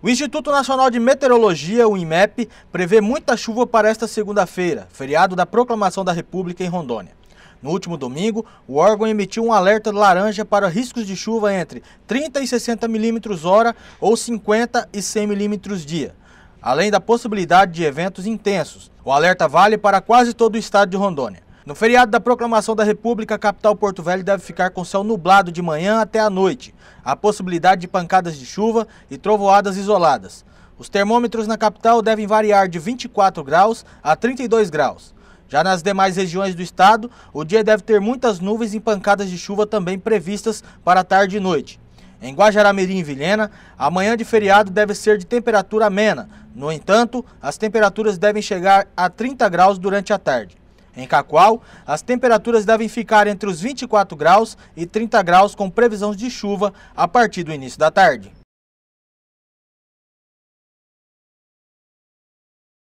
O Instituto Nacional de Meteorologia, o INMEP, prevê muita chuva para esta segunda-feira, feriado da Proclamação da República em Rondônia. No último domingo, o órgão emitiu um alerta laranja para riscos de chuva entre 30 e 60 milímetros hora ou 50 e 100 milímetros dia, além da possibilidade de eventos intensos. O alerta vale para quase todo o estado de Rondônia. No feriado da Proclamação da República, a capital Porto Velho deve ficar com céu nublado de manhã até a noite. Há possibilidade de pancadas de chuva e trovoadas isoladas. Os termômetros na capital devem variar de 24 graus a 32 graus. Já nas demais regiões do estado, o dia deve ter muitas nuvens e pancadas de chuva também previstas para tarde e noite. Em Guajaramirim e Vilhena, a manhã de feriado deve ser de temperatura amena. No entanto, as temperaturas devem chegar a 30 graus durante a tarde. Em Cacoal, as temperaturas devem ficar entre os 24 graus e 30 graus com previsão de chuva a partir do início da tarde.